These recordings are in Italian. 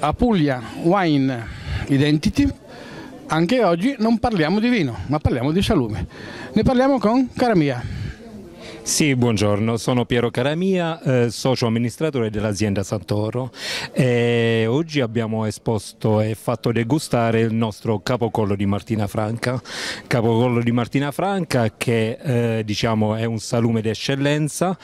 a Wine Identity anche oggi non parliamo di vino ma parliamo di salume ne parliamo con cara mia sì, buongiorno, sono Piero Caramia, eh, socio amministratore dell'azienda Santoro. E oggi abbiamo esposto e fatto degustare il nostro capocollo di Martina Franca. Capocollo di Martina Franca che eh, diciamo è un salume d'eccellenza,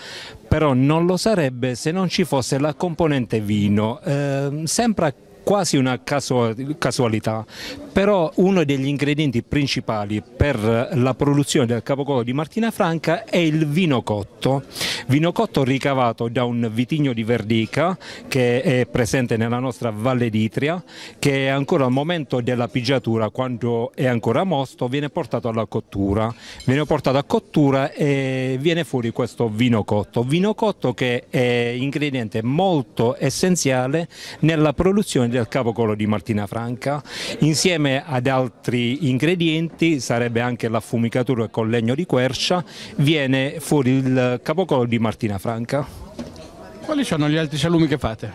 però non lo sarebbe se non ci fosse la componente vino. Eh, sembra quasi una casualità, però uno degli ingredienti principali per la produzione del capocoro di Martina Franca è il vino cotto, vino cotto ricavato da un vitigno di Verdica che è presente nella nostra Valle d'Itria, che è ancora al momento della pigiatura, quando è ancora mosto, viene portato alla cottura, viene portato a cottura e viene fuori questo vino cotto, vino cotto che è ingrediente molto essenziale nella produzione del capocollo di Martina Franca. Insieme ad altri ingredienti, sarebbe anche l'affumicatura con legno di quercia, viene fuori il capocollo di Martina Franca. Quali sono gli altri salumi che fate?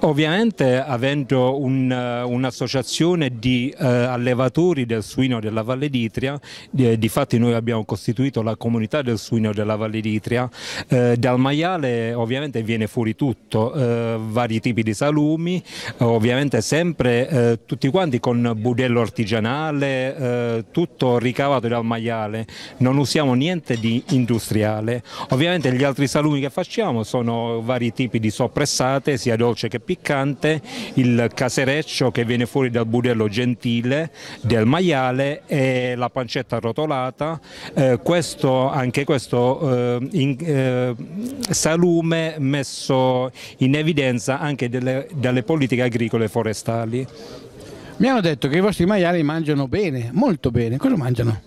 Ovviamente avendo eh, un'associazione di eh, allevatori del suino della Valle d'Itria, di, eh, di fatti noi abbiamo costituito la comunità del suino della Valle d'Itria, eh, dal maiale ovviamente viene fuori tutto, eh, vari tipi di salumi, ovviamente sempre eh, tutti quanti con budello artigianale, tutto ricavato dal maiale, non usiamo niente di industriale. Ovviamente gli altri salumi che facciamo sono vari tipi di soppressate, sia dolce che piccante, il casereccio che viene fuori dal budello gentile del maiale e la pancetta rotolata, eh, questo, anche questo eh, in, eh, salume messo in evidenza anche delle, dalle politiche agricole forestali. Mi hanno detto che i vostri maiali mangiano bene, molto bene. Cosa mangiano?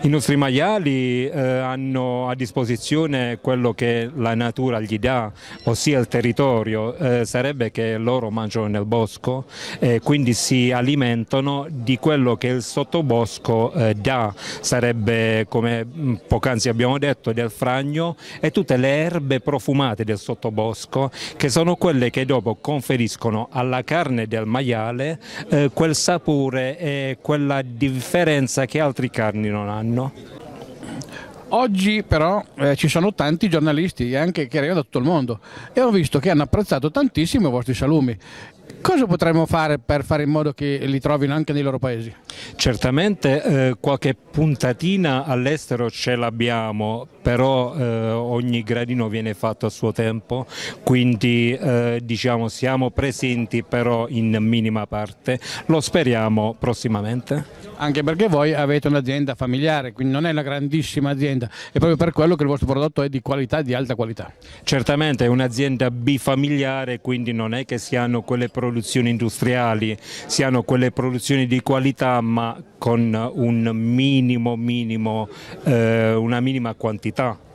I nostri maiali eh, hanno a disposizione quello che la natura gli dà, ossia il territorio. Eh, sarebbe che loro mangiano nel bosco e quindi si alimentano di quello che il sottobosco eh, dà. Sarebbe, come mm, poc'anzi abbiamo detto, del fragno e tutte le erbe profumate del sottobosco che sono quelle che dopo conferiscono alla carne del maiale eh, quel sapore e quella differenza che altri carni non hanno. Oggi però eh, ci sono tanti giornalisti anche che arrivano da tutto il mondo e ho visto che hanno apprezzato tantissimo i vostri salumi Cosa potremmo fare per fare in modo che li trovino anche nei loro paesi? Certamente eh, qualche puntatina all'estero ce l'abbiamo, però eh, ogni gradino viene fatto a suo tempo, quindi eh, diciamo siamo presenti però in minima parte, lo speriamo prossimamente. Anche perché voi avete un'azienda familiare, quindi non è una grandissima azienda, è proprio per quello che il vostro prodotto è di qualità, di alta qualità. Certamente è un'azienda bifamiliare, quindi non è che si hanno quelle produzioni produzioni industriali, siano quelle produzioni di qualità ma con un minimo, minimo eh, una minima quantità